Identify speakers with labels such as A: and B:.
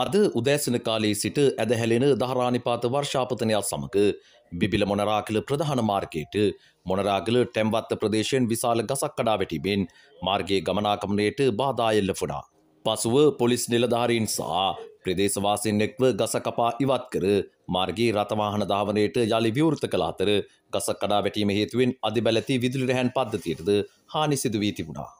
A: අද උදෑසන කාලයේ සිට ඇදහැලෙන දහරානිපාත වර්ෂාපතනයක් සමග බිබිල මොනරාගල ප්‍රධාන මාර්ගයට මොනරාගල ටැම්වත්ත ප්‍රදේශයෙන් විශාල ගසක් කඩා වැටිමින් මාර්ගයේ ගමනාකමනයට බාධා එල්ලපුණා. පසුව පොලිස් නිලධාරීන් සහ ප්‍රදේශවාසීන් එක්ව ගස කපා ඉවත් කර මාර්ගයේ රථවාහන ධාවනයට යළි විවෘත කළ අතර ගස කඩා වැටීම හේතුවෙන් අධිබැලති විදුලි රැහන් පද්ධතියටද හානි
B: සිදු වී තිබුණා.